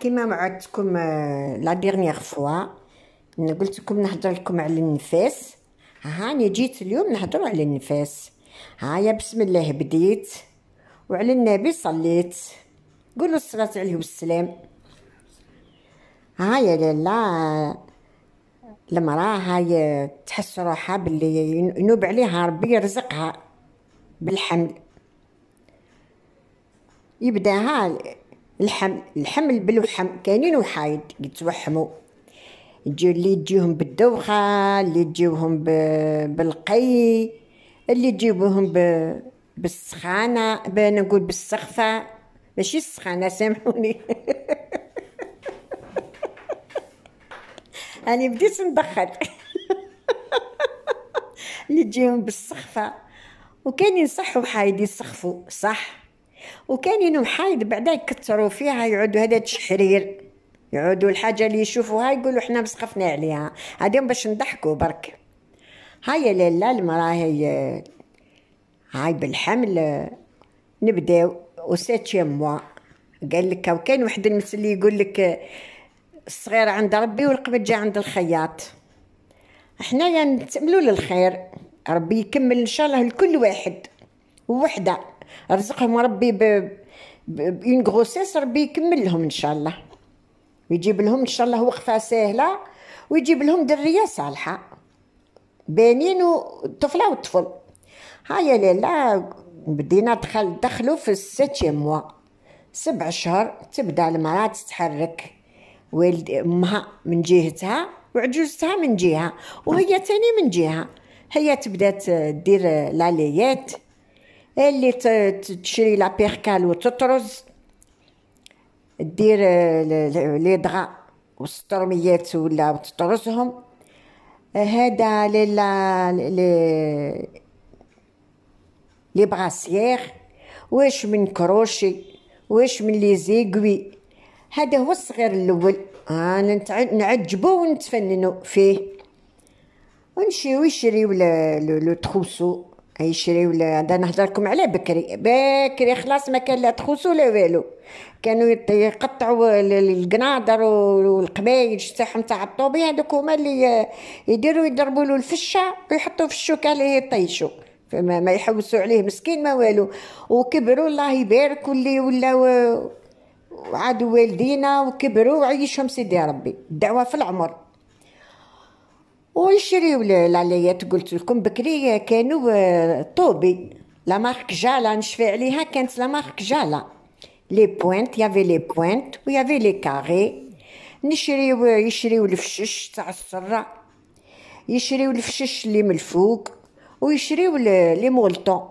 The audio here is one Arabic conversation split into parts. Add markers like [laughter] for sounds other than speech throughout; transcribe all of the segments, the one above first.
كيما وعدتكم آه، لا ديرنيير فوا قلت لكم نهضر لكم على النفاس هاني جيت اليوم نهضر على النفاس هايا بسم الله بديت وعلى النبي صليت قولوا الصلاة عليه والسلام هايا لالا المرأة هاي تحس روحها باللي ينوب عليها ربي يرزقها بالحمل يبداها الحمل الحمل بالوحم كاينين وحايد يتوحموا يجي اللي يجيهم بالدوخة اللي يجيوهم بالقي اللي يجيبوهم بالسخانة نقول بالسخفة ماشي السخانة سامحوني [laughs] أنا بديت ندخل [laughs] اللي يجيهم بالسخفة وكاينين صح وحايد يسخفوا صح وكاينين محايد بعدا يكثروا فيها يعودوا هذا تشحرير يعودوا الحاجه اللي يشوفوها يقولوا حنا مسخفنا عليها هادين باش نضحكوا برك هاي لالا المراه هي آه، هاي بالحمل آه، نبداو و موا قال لك وكاين واحد المثل يقول لك آه، الصغير عند ربي والقبل جا عند الخياط حنايا يعني للخير ربي يكمل ان شاء الله لكل واحد وحده رزقهم ربي ب بين غروسيس ربي يكمل لهم إن شاء الله ويجيب لهم إن شاء الله وقفة سهلة ويجيب لهم درية صالحة بانين وطفلة وطفل يا ليلى بدينا دخل دخلوا في السيتيام موا سبع شهر تبدا المرأة تتحرك والد امها من جهتها وعجوزتها من جهه وهي تاني من جهه هي تبدا تدير لاليات اللي تشري لا بيركال وتطرز دير آه، لي دغا والسطرميات ولا تطرزهم هذا للا لي لي براسيير واش من كروشي واش من لي زيغوي هذا هو الصغير الاول انا آه، نعجبو ونتفننو فيه ونشيو يشريو لو تروسو ولا هذا نهضر لكم عليه بكري بكري خلاص ما كان لا تخوص ولا والو كانوا يقطعوا القنادر والقبايل تاعهم تاع الطوبي هذوك هما اللي يديروا يضربوا له الفشه ويحطوا في الشوكه اللي يطيشوا فما ما يحوسوا عليه مسكين ما والو وكبروا الله يبارك واللي ولاو عادوا والدينا وكبروا وعيشهم سيدي ربي الدعوه في العمر ونشريو العليات قلت لكم بكري كانوا آه، طوبي لا مارك جالا نشفي عليها كانت لا مارك جالا لي بوينت يافي لي بوينت ويافي لي كاري نشريو آه، يشريو الفشش تاع السرة يشريو الفشش اللي من الفوق ويشريو لي مولطون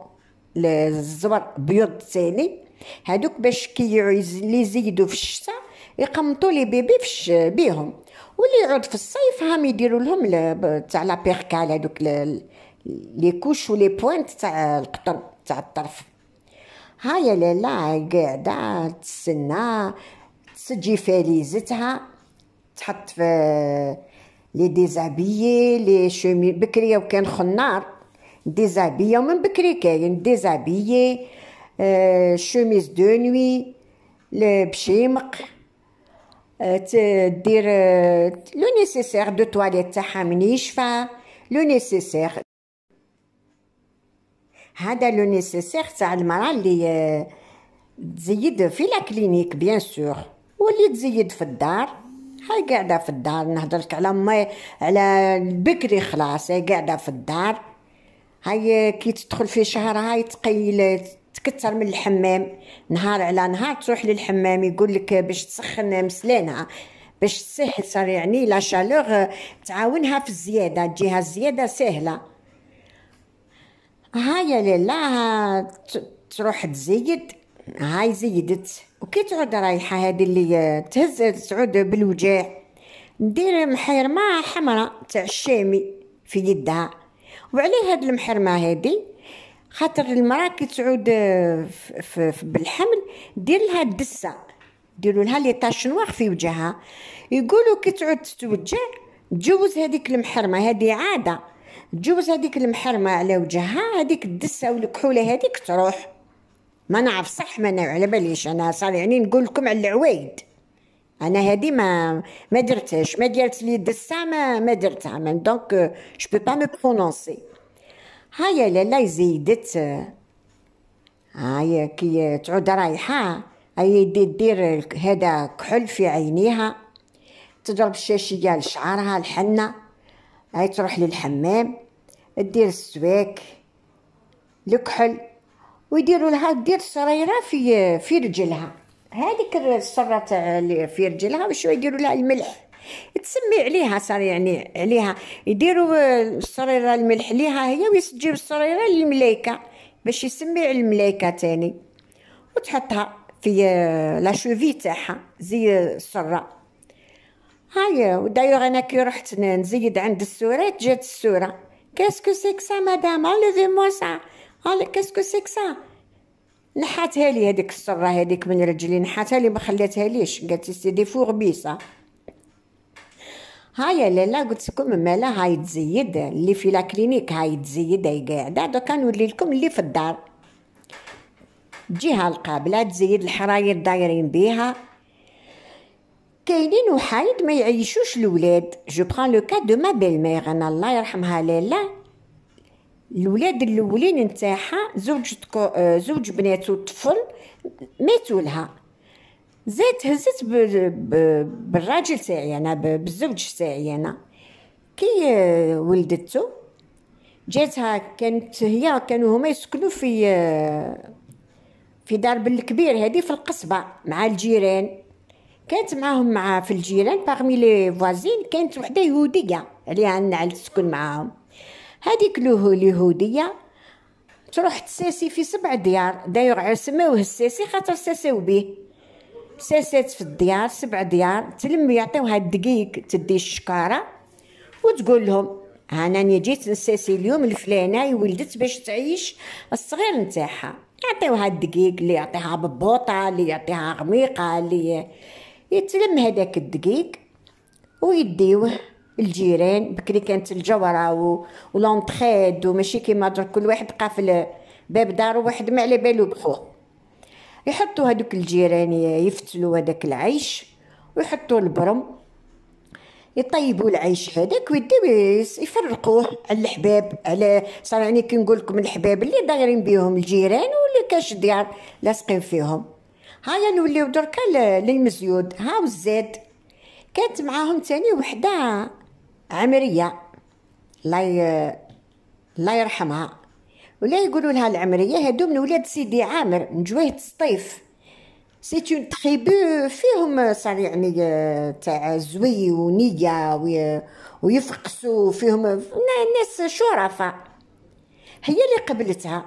الزبر بيض ثاني هادوك باش كي لي في الشتا يقمطو لي بيبي فش بيهم واللي يعود في الصيف هم يديروا لهم تاع لا بيركال هذوك لي كوش ولي بوينت تاع القطن تاع الطرف هاي لالا قاعدة تسنى تسجي فاليزتها تحط في لي ديزابيي لي شومي بكري وكان خنار ديزابيي ومن بكري كاين ديزابيي آه شوميز دو نوي البشيمق تدير لو نيسيسير دو تواليت تاعها من يشفى لو نيسيسير هذا لو نيسيسير تاع المرا اللي تزيد في لا كلينيك بيان سور واللي تزيد في الدار هاي قاعده في الدار نهضرلك على ما على بكري خلاص هاي قاعده في الدار هاي كي تدخل في شهر هاي تكثر من الحمام نهار على نهار تروح للحمام يقول لك باش تسخن مسلانها باش تسهل صار يعني لا شالوغ آه، تعاونها في الزياده تجيها الزياده سهله هاي لاله تروح تزيد هاي زيدت وكي تعود رايحه هذه اللي آه، تهز تعود بالوجاع ندير محرمه حمراء تاع الشامي في يدها وعليه هاد المحرمه هذه خاطر المراه كي تعود آه، بالحمل دير لها الدسه ديروا لها لي طاش نوار في وجهها يقولوا كي تعود تتوجع تجوز هذيك المحرمه هذه عاده تجوز هذيك المحرمه على وجهها هذيك الدسه والكحوله هذيك تروح ما نعرف صح ما نعرف على باليش انا صار يعني نقول لكم على العويد انا هذه ما ما درتهاش ما ديرت لي الدسه ما ما درتها دونك جو بو با مي برونونسي هيا لالا زيدت هيا كي تعود رايحة هاي دير هذا كحل في عينيها تضرب الشاشية لشعرها الحنة هاي تروح للحمام تدير السواك الكحل ويديروا لها دير صريره في في رجلها هذيك تاع في رجلها وشويه يديروا لها الملح تسمي عليها صار يعني عليها يديروا آه، الصريره الملح ليها هي ويسجيو الصريره للملايكه باش يسمي على الملايكه تاني وتحطها في آه، لا شوفي تاعها زي السره هاي آه، ودايوغ انا كي رحت نزيد عند السورات جات السوره كاسكو سيكسا سا مدام انليفي موا سا كاسكو سيكسا سا نحاتها لي هذيك السره هذيك من رجلي نحاتها لي ما خلاتها ليش قالت لي سي دي بيسا هاي يا لالا قلت لكم مالا هاي تزيد اللي في لاكلينيك هاي تزيد هاي قاعده دوكا نولي لكم اللي في الدار جهه القابله تزيد الحراير دايرين بيها كاينين وحايد ما يعيشوش الولاد جو بران لو كا دو ما بيل مير انا الله يرحمها لالا الولاد الاولين نتاعها زوج آه، زوج بنات وطفل ماتوا لها زيت هزت بالراجل تاعي انا بالزوج تاعي انا كي ولدتو جاتها كانت هي كانوا هما يسكنوا في في دار بالكبير هذه في القصبه مع الجيران كانت معاهم مع في الجيران باغمي لي فوازين كانت وحده يهوديه عليها النعل تسكن معاهم هذيك اليهوديه تروح تساسي في سبع ديار دايوغ سماوه الساسي خاطر ساساو بيه بساسات في الديار سبع ديار تلم يعطيوها الدقيق تدي الشكاره وتقول لهم أنا جيت نساسي اليوم الفلانة ولدت باش تعيش الصغير نتاعها يعطيوها الدقيق اللي يعطيها ببوطه اللي يعطيها غميقه اللي يتلم هذاك الدقيق ويديوه الجيران بكري كانت الجوره و... ولونتخيد وماشي كيما كل واحد قافل باب دارو واحد ما على بالو بخوه يحطوا هذوك الجيران يفتلوا هذاك العيش ويحطوا البرم يطيبوا العيش هذاك ويديو يفرقوه على الحباب على صار يعني كي نقول لكم الحباب اللي دايرين بيهم الجيران واللي كاش ديار لاصقين فيهم هايا نوليو دركا للمزيود هاو الزاد كانت معاهم تاني وحده عمريه الله الله يرحمها ولا يقولوا لها العمريه هادو من ولاد سيدي عامر من جويه السطيف سي اون تريبو فيهم صار يعني آه، تاع زوي ونية آه، ويفقسوا فيهم ناس شرفاء هي اللي قبلتها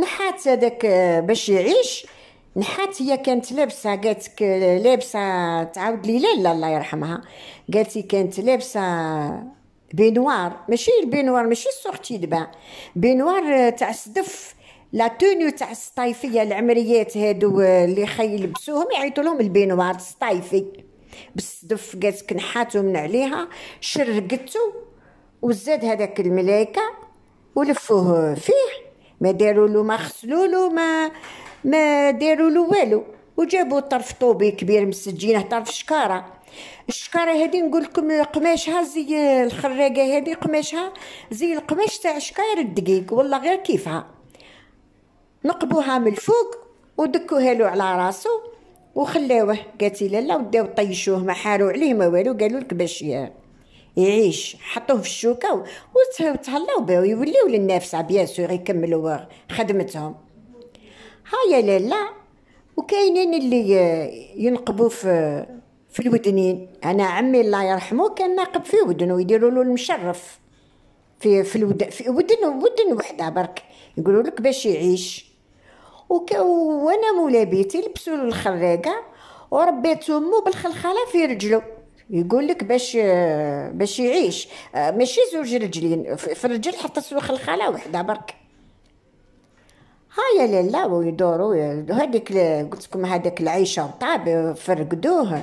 نحات هذاك آه، باش يعيش نحات هي كانت لابسه قالت لابسه تعاود لي لالا الله يرحمها قالت كانت لابسه بينوار ماشي البينوار ماشي السورتي دبا بينوار آه، تاع السدف لا تونيو تاع الصطايفيه العمريات هادو آه، اللي لبسوهم يعيطوا لهم البينوار الصطايفي بالسدف قالت كنحاتو من عليها شرقتو وزاد هذاك الملايكه ولفوه فيه ما داروا له ما خسلوا له ما ما داروا له والو وجابوا طرف طوبي كبير مسجينه طرف شكاره الشكاره هذه نقول لكم قماشها زي الخراقه هذه قماشها زي القماش تاع شكاير الدقيق والله غير كيفها نقبوها من الفوق ودكوها له على راسو وخلاوه قالت لي لا وداو طيشوه ما حاروا عليه ما والو قالوا لك باش يعيش حطوه في الشوكه وتهلاو به ويوليو للنافسه بيان سور يكملوا خدمتهم هايا لالا وكاينين اللي ينقبوا في في الودنين انا عمي الله يرحمه كان ناقب في ودنه يديروا له المشرف في في الودن في ودن ودن وحده برك يقولوا لك باش يعيش وك... وانا مولا بيتي لبسوا له الخراقه وربيت امه بالخلخله في رجله يقول لك باش باش يعيش ماشي زوج رجلين في الرجل حتى سوى خلخله وحده برك هاي لالا ويدوروا هذيك قلت لكم هذاك العيشه وطاب فرقدوه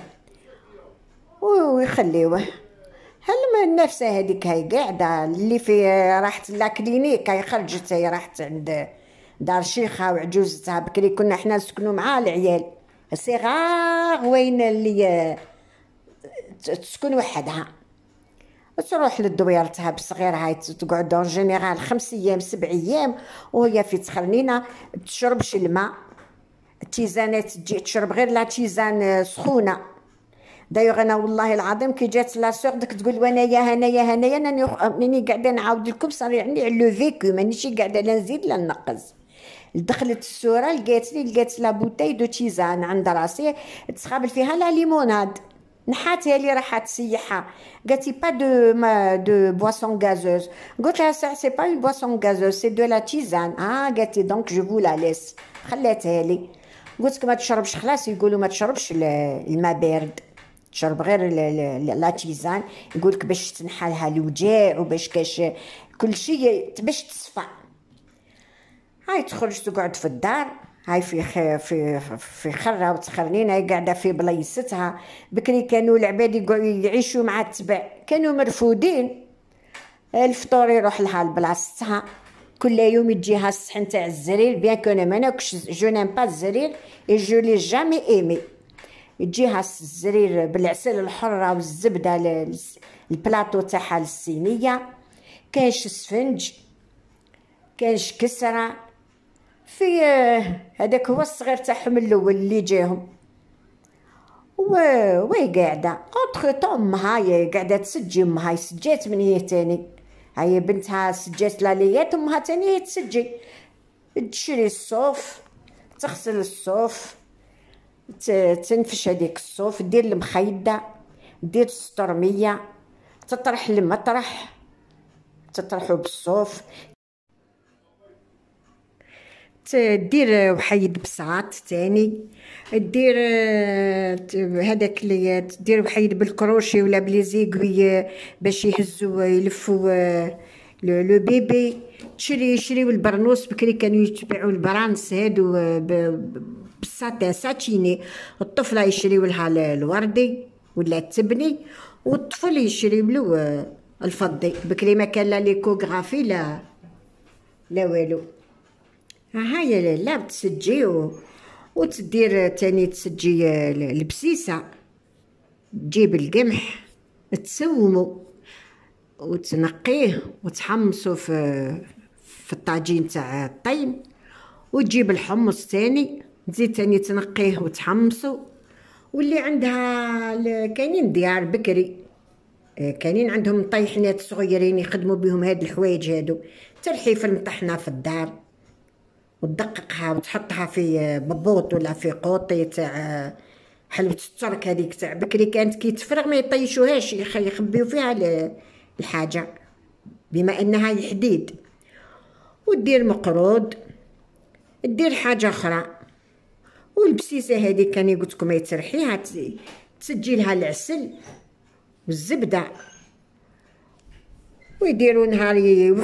ويخليوه هل ما النفسه هذيك هي قاعده اللي في راحت لا كلينيك هي خرجت هي راحت عند دار شيخه وعجوزتها بكري كنا حنا نسكنوا مع العيال صغار وين اللي تسكن وحدها تروح لدويرتها بصغير هاي تقعد دون جينيرال خمس ايام سبع ايام وهي في تخرنينا تشربش الماء التيزانات تجي تشرب غير لا تيزان سخونه دايوغ انا والله العظيم كي جات لا سوغ دك تقول وانايا هنايا هنايا انا ماني قاعده نعاود لكم صار يعني على لو فيكو مانيش قاعده لا نزيد لا نقص دخلت السوره لقيت لي لقيت لا بوتي دو تيزان عند راسي تسخابل فيها لا ليموناد نحاتها لي راح تسيحها قالت لي با دو ما دو بواسون غازوز قلت لها سي با اون بواسون غازوز سي دو لا تيزان اه قالت لي دونك جو فو لا ليس خليتها لي قلت لك ما تشربش خلاص يقولوا ما تشربش الماء بارد تشرب غير لا تيزان يقول لك باش تنحلها الوجع وباش كاش كل شيء باش تصفى هاي تخرج تقعد في الدار هاي في في في خره وتخرنينا هاي قاعده في بلايصتها بكري كانوا العباد يعيشوا مع التبع كانوا مرفودين الفطور يروح لها لبلاصتها كل يوم يجيها الصحن تاع الزرير بيان كون ما ناكلش جو نيم با الزرير اي جو لي جامي ايمي تجيها الزرير بالعسل الحره والزبده البلاطو تاعها للصينية كاينش سفنج كاينش كسره في آه، هذاك هو الصغير تاعهم الاول اللي جاهم و وي قاعده اونتخ طو امها قاعده تسجي امها سجات من هي تاني هي بنتها سجات لاليات امها تاني تسجي تشري الصوف تغسل الصوف تنفش هذيك الصوف دير المخيده دير السطرميه تطرح المطرح تطرحو بالصوف تدير وحيد بسعات تاني دير هذاك اللي دير وحيد بالكروشي ولا بليزيكوي باش يهزوا يلفوا لو بيبي تشري يشريو البرنوس بكري كانوا يتباعوا البرانس هادو بالساعة ساتيني الطفلة يشريو لها الوردي ولا التبني والطفل يشري له آه، الفضي بكري ما كان لا ليكوغرافي لا لا والو ها يا لا تسجيو و... وتدير تاني تسجي آه، البسيسة تجيب القمح تسومو وتنقيه وتحمصو في آه، في الطاجين تاع الطين وتجيب الحمص تاني نزيد ثاني تنقيه وتحمصو واللي عندها كاينين ديار بكري آه، كاينين عندهم طيحنات صغيرين يخدموا بهم هاد الحوايج هادو ترحيف المطحنه في الدار وتدققها وتحطها في آه، ببوط ولا في قوطي تاع آه، حلوة الترك هذيك تاع بكري كانت كي تفرغ ما يطيشوهاش يخبيو فيها الحاجة بما انها حديد ودير مقروض دير حاجة اخرى والبسيسه هذيك كاني قلت لكم يترحيها إيه تسجلها العسل والزبده ويديروا نهار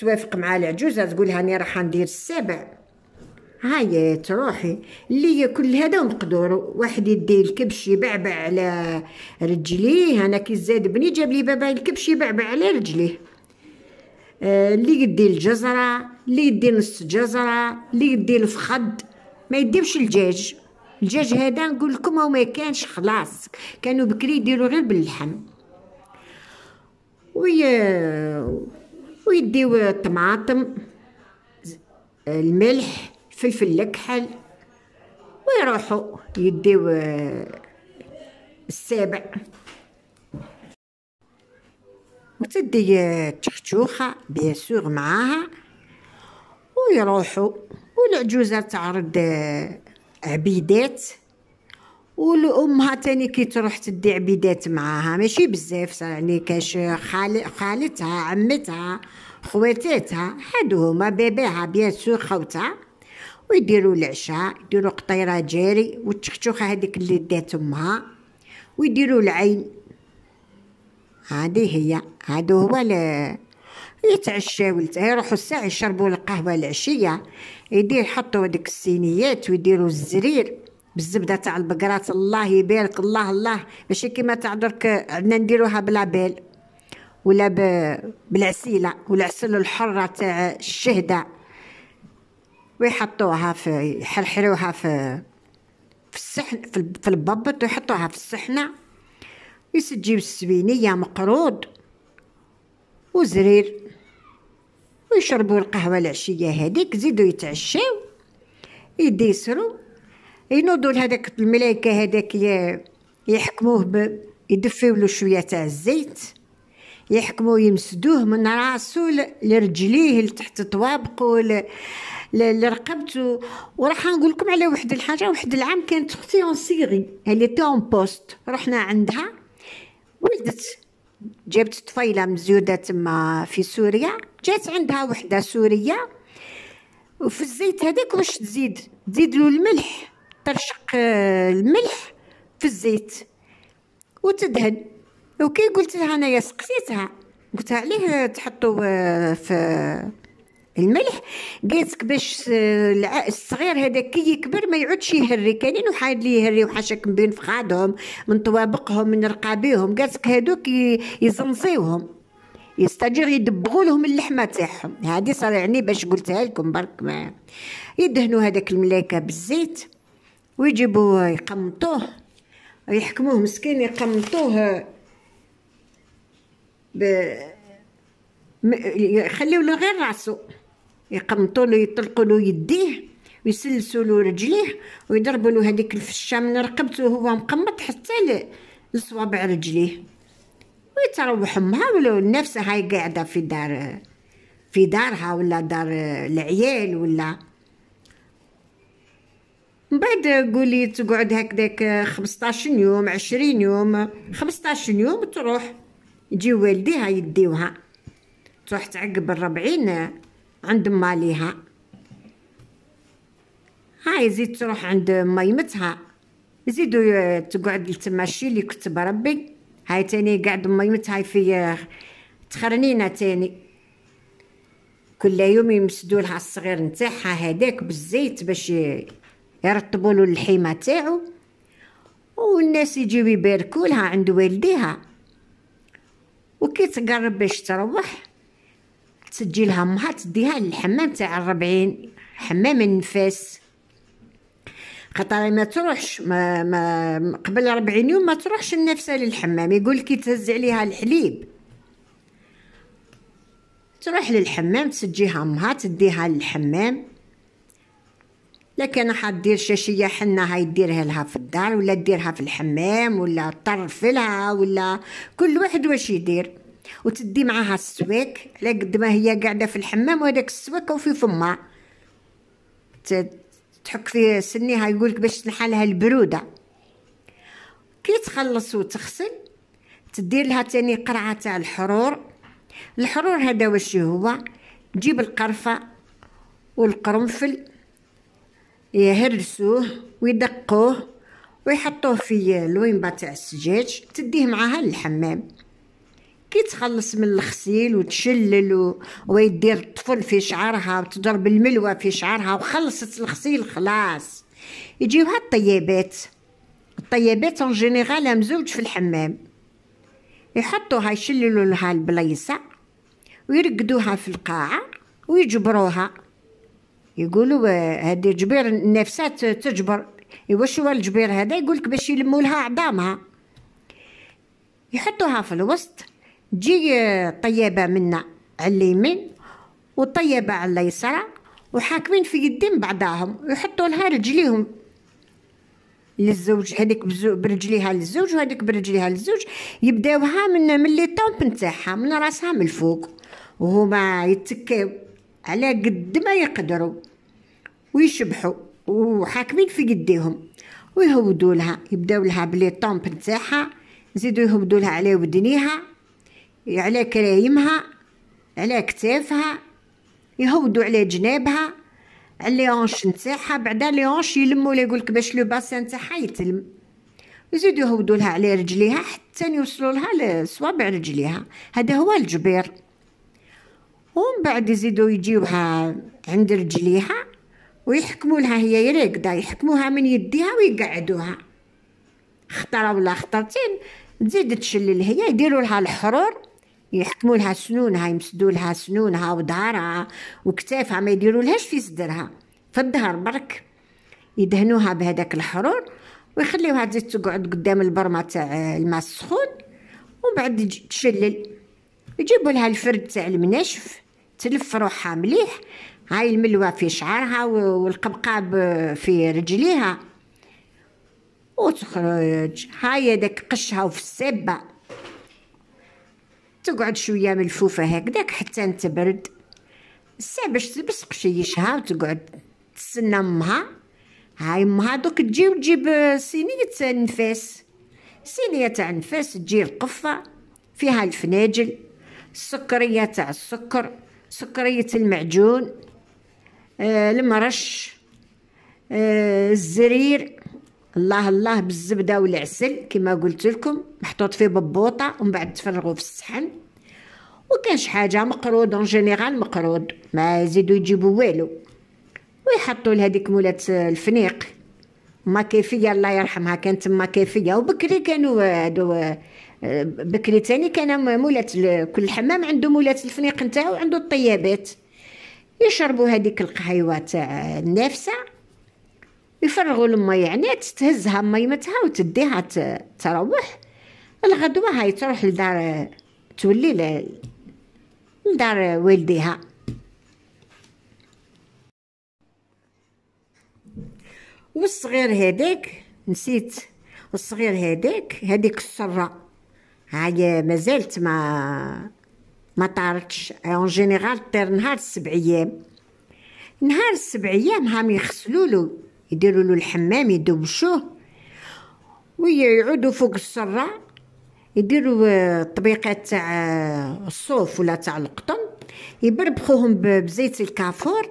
توافق مع العجوزه تقول لها راني راح ندير السبع هاي تروحي اللي ياكل هذا ومقدور واحد يدي الكبش يبعبع على رجليه انا كي زاد بني جاب لي بابا الكبش يبعبع على رجليه آه، اللي يدي الجزره اللي يدي نص جزره اللي يدي الفخد ما يديوش الدجاج الدجاج هذا نقول لكم هو ما كانش خلاص كانوا بكري يديروا غير باللحم وي ويديو الطماطم الملح فلفل الكحل ويروحوا يديو السابع وتدي التختوخه بيسور معاها ويروحوا والعجوزة تعرض عبيدات والامها تاني كي تروح تدي عبيدات معاها ماشي بزاف يعني كاش خالتها عمتها خواتاتها هادو هما بيبيها بيان سور خوتها ويديروا العشاء يديروا قطيره جاري والتختوخه هذيك اللي دات امها ويديروا العين هذه هي هادو هو ال يتعشاو يروحوا الساعه يشربوا القهوه العشيه يدير يحطوا هذيك السينيات ويديروا الزرير بالزبده تاع البقرات الله يبارك الله الله ماشي كيما تاع درك عندنا نديروها بلا بال ولا ب... بالعسيله والعسل الحره تاع الشهده ويحطوها في يحرحروها في في الصحن في الببط ويحطوها في الصحنه يسجيو السبينيه مقروض وزرير ويشربوا القهوة العشية هذيك زيدوا يتعشاو يديسروا ينوضوا لهذاك الملايكة هذاك يحكموه ب... يدفيو له شوية تاع الزيت يحكموا يمسدوه من راسو لرجليه لتحت طوابقه لرقبته وراح نقول لكم على واحد الحاجه واحد العام كانت اختي اون سيري اللي تي اون بوست رحنا عندها ولدت جابت طفيله مزيوده تما في سوريا جات عندها وحده سوريه وفي الزيت هذاك واش تزيد تزيد له الملح ترشق آه، الملح في الزيت وتدهن وكي قلت لها انايا سقسيتها قلت لها عليه تحطوا آه، في الملح قالت باش آه، الصغير هذا كي يكبر ما يعودش يهري كاينين وحايد لي يهري وحاشاك من بين فخادهم من طوابقهم من رقابيهم قالت هادوك يزنزيوهم يستاجر يدبغوا لهم اللحمه تاعهم هذه صار يعني باش قلتها لكم برك ما يدهنوا هذاك الملايكه بالزيت ويجيبوه يقمطوه يحكموه مسكين يقمطوه ب يخليو له غير راسو يقمطوا له يطلقوا له يديه ويسلسوا له رجليه ويضربوا له هذيك الفشه من رقبته وهو مقمط حتى لصوابع رجليه ويتروحوا ونفسها هاي قاعدة في دار في دارها ولا دار العيال ولا بعد قولي تقعد هكذاك 15 يوم 20 يوم 15 يوم تروح يجي والديها يديوها تروح تعقب الربعين عند ماليها هاي زيد تروح عند ميمتها يزيدو تقعد لتماشي اللي كتب ربي هاي تاني قاعد ميمت هاي في تخرنينا تاني كل يوم يمسدوا لها الصغير نتاعها هذاك بالزيت باش يرطبوا له اللحيمه تاعو والناس يجيو يباركوا لها عند والديها وكي تقرب باش تروح تسجلها امها تديها للحمام تاع الربعين حمام النفاس خاطر ما تروحش ما, ما قبل 40 يوم ما تروحش النفسه للحمام يقول كي تهز عليها الحليب تروح للحمام تسجيها امها تديها للحمام لكن دير شاشية حنا هاي ديرها لها في الدار ولا ديرها في الحمام ولا طرفلها ولا كل واحد واش يدير وتدي معاها السواك على قد ما هي قاعده في الحمام وهذاك السويك وفي فمها تحك في سنيها يقولك باش تنحلها البروده كي تخلص وتغسل تدير لها تاني قرعه تاع الحرور الحرور هذا واش هو تجيب القرفه والقرنفل يهرسوه ويدقوه ويحطوه في لوينبا تاع السجاج تديه معاها للحمام كي تخلص من الغسيل وتشلل ويدير الطفل في شعرها وتضرب الملوى في شعرها وخلصت الغسيل خلاص يجيوها الطيبات الطيبات اون جينيرال مزوج في الحمام يحطوها يشللوا لها البليصه ويرقدوها في القاعه ويجبروها يقولوا هذه آه، جبير نفسها تجبر إيه، واش هو الجبير هذا يقولك باش يلمولها عظامها يحطوها في الوسط تجي طيبة منا على اليمين وطيبة على اليسرى وحاكمين في يدين بعضاهم ويحطوا لها رجليهم للزوج هذيك برجليها للزوج وهذيك برجليها للزوج يبداوها من من لي طومب نتاعها من راسها من الفوق وهما يتكاو على قد ما يقدروا ويشبحوا وحاكمين في يديهم ويهودوا لها يبداو لها بلي طومب نتاعها يزيدوا يهودوا لها على ودنيها على كرايمها على كتافها يهودوا على جنابها على ليونش نتاعها بعدا ليونش يلموا لي يقولك باش لو باسان تاعها يتلم يزيدوا يهودوا لها على رجليها حتى يوصلوا لها لصوابع رجليها هذا هو الجبير ومن بعد يزيدوا يجيوها عند رجليها ويحكموا لها هي راقده يحكموها من يديها ويقعدوها خطره ولا خطرتين تزيد تشلل هي يديروا لها الحرور يحكموا لها سنونها يمسدوا لها سنونها وظهرها وكتافها ما يديروا لهاش في صدرها في الظهر برك يدهنوها بهذاك الحرور ويخليوها تزيد تقعد قدام البرمه تاع الماء السخون وبعد بعد تشلل يجيبوا لها الفرد تاع المناشف تلف روحها مليح هاي الملوى في شعرها والقبقاب في رجليها وتخرج هاي داك قشها وفي السبه تقعد شويه ملفوفه هكذاك حتى تبرد الساعه باش تلبس قشيشها وتقعد تسنى امها هاي امها دوك تجي وتجيب صينيه نفاس النفاس صينيه تاع النفاس تجي القفه فيها الفناجل السكريه تاع السكر سكريه المعجون آه المرش آه الزرير الله الله بالزبده والعسل كما قلت لكم محطوط فيه ببوطه ومن بعد تفرغوا في الصحن وكان شي حاجه مقرود اون جينيرال مقرود ما يزيدوا يجيبوا والو ويحطوا لهذيك مولات الفنيق ما كيفيه الله يرحمها كانت ما كيفيه وبكري كانوا هادو بكري تاني كان مولات كل حمام عنده مولات الفنيق نتاعو عنده الطيابات يشربوا هذيك القهيوه تاع النافسه يفرغوا الماء يعني تهزها ميمتها وتديها تروح الغدوة هاي تروح لدار تولي لدار والديها والصغير هذاك نسيت الصغير هذاك هذيك السرة هاي مازالت ما ما طارتش اون جينيرال طير نهار السبع ايام نهار السبع ايام هم يغسلوا له يديروا له الحمام يدبشوه ويعودوا فوق السرة يديروا آه، الطبيقات تاع آه، الصوف ولا تاع القطن يبربخوهم بزيت الكافور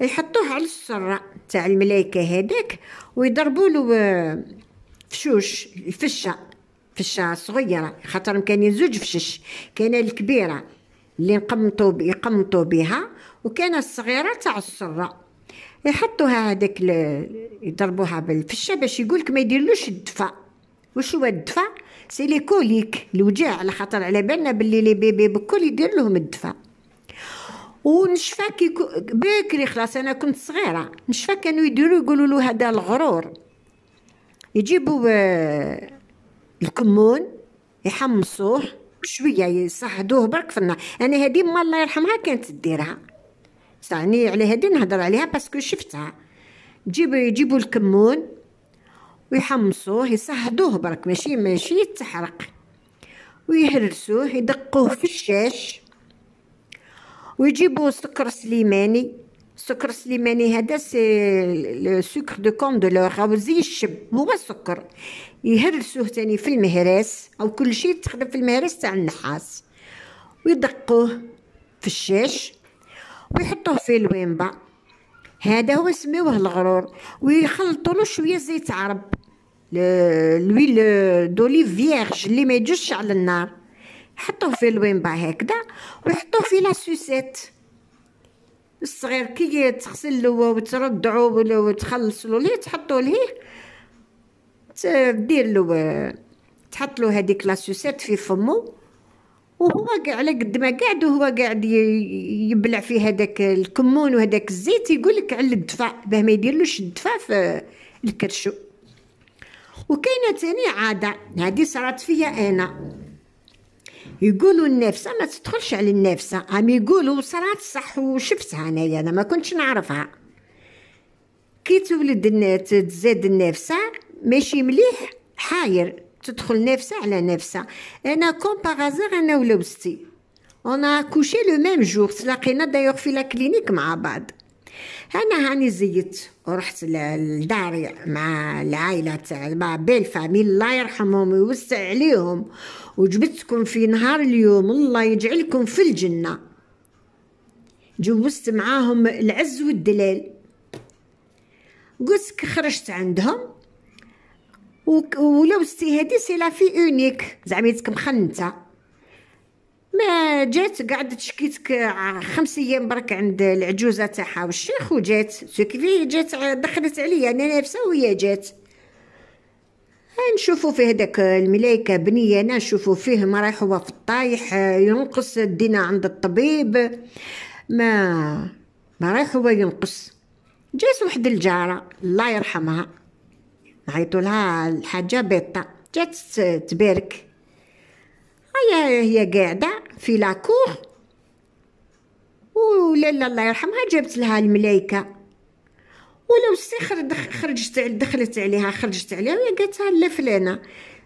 يحطوه على السرة تاع الملايكة هذاك ويضربوا له آه، فشوش الفشة فشة صغيرة خاطر كان زوج فشش كاينه الكبيرة اللي يقمطوا بها وكان الصغيرة تاع السرة يحطوها هذاك يضربوها بالفشه باش يقولك ما يديرلوش الدفع وش هو الدفع سي لي كوليك الوجع على خاطر على بالنا باللي لي بيبي بكل يدير لهم الدفع ونشفى كي بكري خلاص انا كنت صغيره نشفى كانوا يديروا يقولوا له هذا الغرور يجيبوا آه، الكمون يحمصوه شويه يصحدوه برك في النار انا هذه ما الله يرحمها كانت تديرها يعني على هذه نهضر عليها باسكو شفتها جيبوا يجيبوا الكمون ويحمصوه يصهدوه برك ماشي ماشي يتحرق ويهرسوه يدقوه في الشاش ويجيبوا سكر سليماني سكر سليماني هذا سي سكر دو كوندولور او زي الشب هو السكر يهرسوه تاني في المهراس او كل شيء تخدم في المهراس تاع النحاس ويدقوه في الشاش ويحطوه في الوينبا هذا هو يسميوه الغرور ويخلطوا له شويه زيت عرب لويل دوليف فيرج اللي ما يجوش على النار حطوه في الوينبا هكذا ويحطوه في سوسيت الصغير كي تغسل وتردعو وتخلص له ليه تحطو ليه دير له تحط له هذيك لاسوسيت في فمو وهو على قد ما قاعد وهو قاعد يبلع في هذاك الكمون وهذاك الزيت يقول لك على الدفاع باه ما يديرلوش الدفاع في الكرشو وكاينه ثاني عاده هذه صارت فيا انا يقولوا النافسه ما تدخلش على النافسه عم يقولوا صرات صح وشفتها انايا انا ما كنتش نعرفها كي تولد تزاد النافسه ماشي مليح حاير تدخل نفسها على نفسها انا كوم باغازار انا ولوستي انا كوشي لو ميم جور تلاقينا دايوغ في لا كلينيك مع بعض انا هاني زيت ورحت لداري مع العائله تاع مع بيل فامي الله يرحمهم ويوسع عليهم وجبتكم في نهار اليوم الله يجعلكم في الجنه جوزت معاهم العز والدلال قلت خرجت عندهم ولا وستي هادي سي لافي اونيك زعما يتك مخنته ما جات قعدت شكيت خمس ايام برك عند العجوزه تاعها والشيخ وجات سكفي جات دخلت عليا انا نفسها وهي جات نشوفوا فيه داك الملايكه بنيه انا نشوفوا فيه مرايح هو في الطايح ينقص دينا عند الطبيب ما مرايح هو ينقص جات واحد الجاره الله يرحمها عيطوا لها الحاجة بيطة جات تبارك هيا هي قاعدة في لاكور ولالا الله يرحمها جابت لها الملايكة ولو سي خرجت دخلت عليها خرجت عليها وهي لها لا فلانه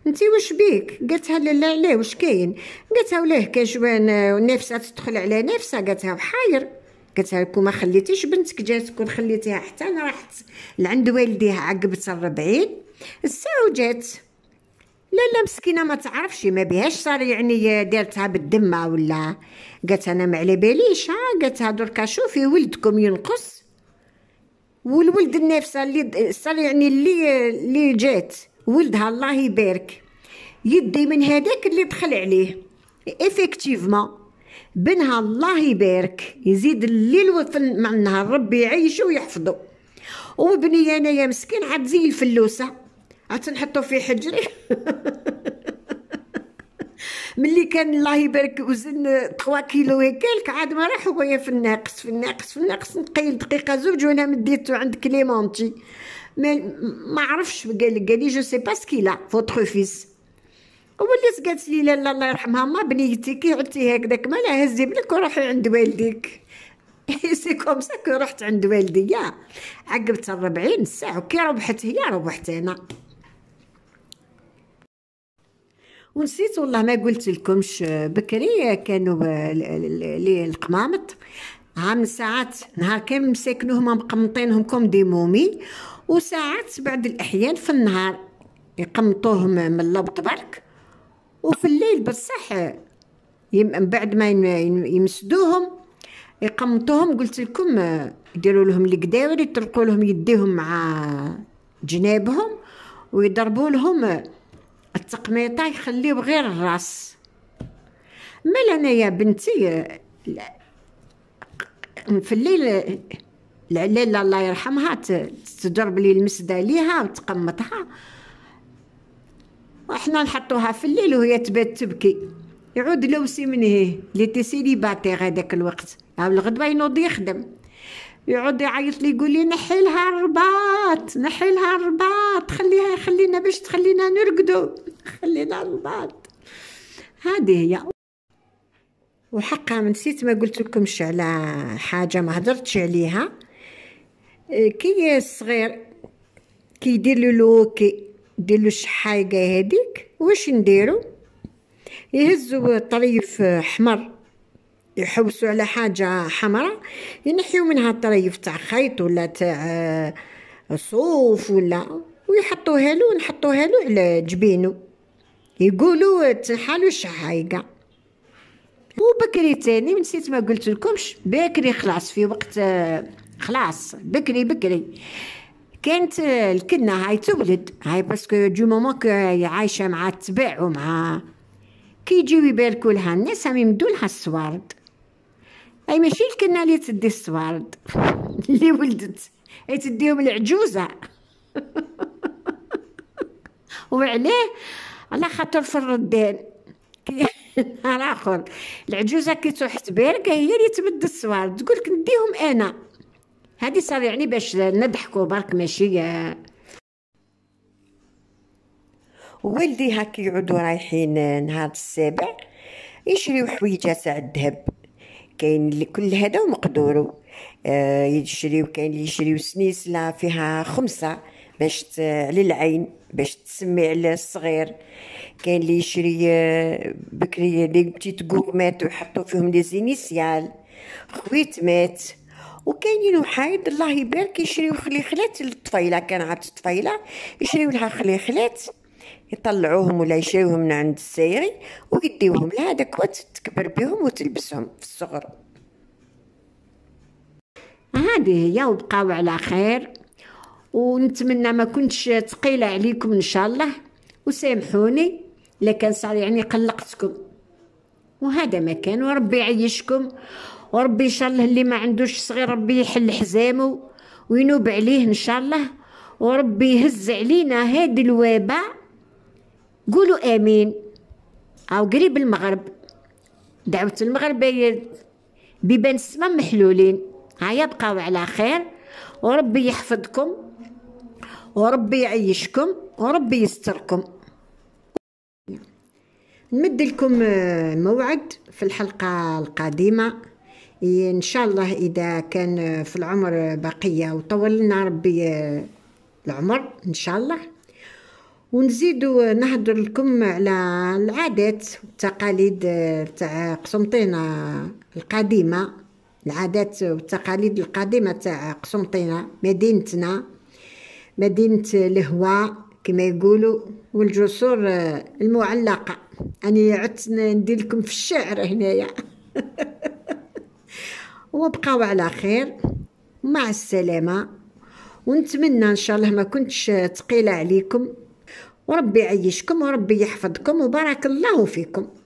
انت واش بيك قالت لها لا لا واش كاين قالت لها ولاه كجوان نفسها تدخل على نفسها لها بحاير كتعرف وما خليتيش بنتك جاتك وخليتيها حتى انا راحت لعند والديها عقبت الربعين الساعه جات لا لا مسكينه ما تعرفش ما بهاش صار يعني دارتها بالدمه ولا قالت انا ما على باليش ها قالت دركا شوفي ولدكم ينقص والولد النافسه اللي صار يعني اللي اللي جات ولدها الله يبارك يدي من هذاك اللي دخل عليه افكتيفمون بنها الله يبارك يزيد الليل وفي النهار ربي يعيشه ويحفظه وابني انا يا مسكين عاد زي الفلوسه عاد تنحطو في حجري [laughs] ملي كان الله يبارك وزن 3 كيلو هكاك عاد ما راح هو في الناقص في الناقص في الناقص نقيل دقيقه زوج وانا مديتو عند كليمونتي ما عرفش قال لي جو سي با سكي لا فوتر فيس ولات قالت لي لالا الله يرحمها ما بنيتي كي عدتي هكذاك لا هزي بنك وروحي عند والديك [laughs] سي كوم سا كي رحت عند والديا عقبت الربعين ساعة وكي ربحت هي ربحت انا ونسيت والله ما قلت لكمش بكري كانوا لي القمامط من ساعات نهار كامل مساكنوهم مقمطينهم كوم دي مومي وساعات بعد الاحيان في النهار يقمطوهم من الله برك وفي الليل بصح من بعد ما يمسدوهم يقمطوهم قلت لكم يديروا آه، لهم القداور يطلقوا لهم يديهم مع جنابهم ويضربوا لهم آه، التقميطه يخليو غير الراس مال انا يا بنتي آه، في الليل العليله الله يرحمها تضرب لي المسده ليها وتقمطها وإحنا نحطوها في الليل وهي تبات تبكي يعود لوسي من هي لي تيسيلي باتيغ هذاك الوقت او الغدوة ينوض يخدم يعود يعيط لي يقول لي نحي لها الرباط نحي لها الرباط خليها خلينا باش تخلينا نرقدو خلينا الرباط هذه هي وحقا من نسيت ما قلت لكمش على حاجه ما هدرتش عليها إيه، كي الصغير كيدير له لوكي ديرلوش الشحايقه هاديك واش نديرو يهزو طريف حمر يحوسوا على حاجة حمراء ينحيو منها الطريف تاع خيط ولا تاع آه، صوف ولا ويحطوها له ونحطوها له على جبينو يقولوا تنحالو الشحايقه وبكري تاني نسيت ما قلت لكمش بكري خلاص في وقت آه، خلاص بكري بكري كانت الكنة هاي تولد هاي باسكو دو مومون كو عايشة مع تبع ومع كي يجيو يباركوا لها الناس هم يمدوا لها السوارد اي ماشي الكنة اللي تدي السوارد [laughs] اللي ولدت اي تديهم العجوزة [laughs] وعليه على خاطر في الردان [laughs] على اخر العجوزه كي تروح تبارك هي اللي السوارد تقول تقولك نديهم انا هادي صار يعني باش نضحكوا برك ماشي آه. ولدي هاك يعودوا رايحين نهار السابع يشريو حويجه تاع الذهب كاين كل هذا ومقدورو آه يشريو كاين اللي يشريو سنيسله فيها خمسه باش للعين باش تسمي على الصغير كاين اللي يشري آه، بكري دي بتيت كوكمات ويحطوا فيهم لي زينيسيال خويت مات وكاينين وحايد الله يبارك يشريو خليخلات للطفيله كان عاد الطفيله يشريو لها خليخلات يطلعوهم ولا يشريوهم من عند السيري ويديوهم لها داك تكبر بهم وتلبسهم في الصغر هذه هي وبقاو على خير ونتمنى ما كنتش ثقيله عليكم ان شاء الله وسامحوني لكان صار يعني قلقتكم وهذا ما كان وربي يعيشكم وربي ان شاء الله اللي ما عندوش صغير ربي يحل حزامه وينوب عليه ان شاء الله وربي يهز علينا هاد الوباء قولوا امين او قريب المغرب دعوة المغرب بيبان السما محلولين هيا بقاو على خير وربي يحفظكم وربي يعيشكم وربي يستركم نمد لكم موعد في الحلقة القادمة ان شاء الله اذا كان في العمر بقيه وطول لنا ربي العمر ان شاء الله ونزيد نهضر لكم على العادات والتقاليد تاع قسنطينه القديمه العادات والتقاليد القديمه تاع قسنطينه مدينتنا مدينه الهواء كما يقولوا والجسور المعلقه انا عدت ندير لكم في الشعر هنايا [laughs] وبقاو على خير مع السلامه ونتمنى ان شاء الله ما كنتش ثقيله عليكم وربي يعيشكم وربي يحفظكم وبارك الله فيكم